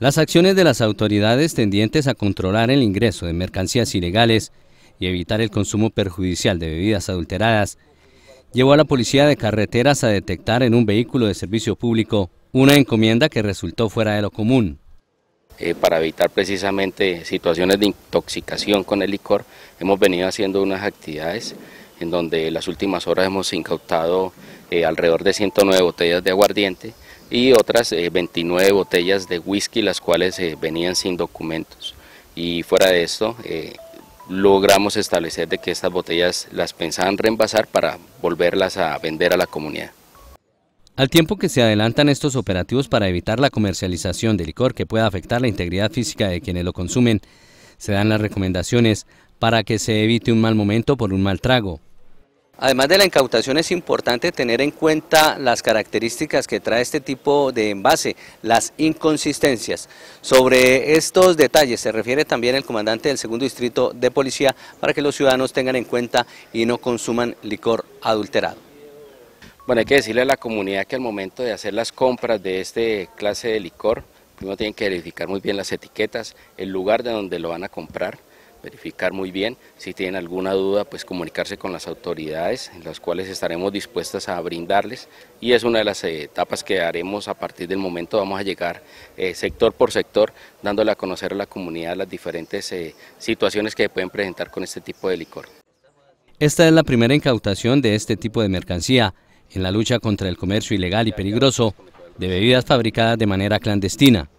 Las acciones de las autoridades tendientes a controlar el ingreso de mercancías ilegales y evitar el consumo perjudicial de bebidas adulteradas llevó a la policía de carreteras a detectar en un vehículo de servicio público una encomienda que resultó fuera de lo común. Eh, para evitar precisamente situaciones de intoxicación con el licor, hemos venido haciendo unas actividades en donde las últimas horas hemos incautado eh, alrededor de 109 botellas de aguardiente, y otras 29 eh, botellas de whisky, las cuales eh, venían sin documentos. Y fuera de esto, eh, logramos establecer de que estas botellas las pensaban reenvasar para volverlas a vender a la comunidad. Al tiempo que se adelantan estos operativos para evitar la comercialización de licor que pueda afectar la integridad física de quienes lo consumen, se dan las recomendaciones para que se evite un mal momento por un mal trago, Además de la incautación es importante tener en cuenta las características que trae este tipo de envase, las inconsistencias. Sobre estos detalles se refiere también el comandante del segundo distrito de policía para que los ciudadanos tengan en cuenta y no consuman licor adulterado. Bueno, hay que decirle a la comunidad que al momento de hacer las compras de este clase de licor, primero tienen que verificar muy bien las etiquetas, el lugar de donde lo van a comprar, verificar muy bien. Si tienen alguna duda, pues comunicarse con las autoridades, en las cuales estaremos dispuestas a brindarles. Y es una de las eh, etapas que haremos a partir del momento, vamos a llegar eh, sector por sector, dándole a conocer a la comunidad las diferentes eh, situaciones que pueden presentar con este tipo de licor. Esta es la primera incautación de este tipo de mercancía en la lucha contra el comercio ilegal y peligroso de bebidas fabricadas de manera clandestina.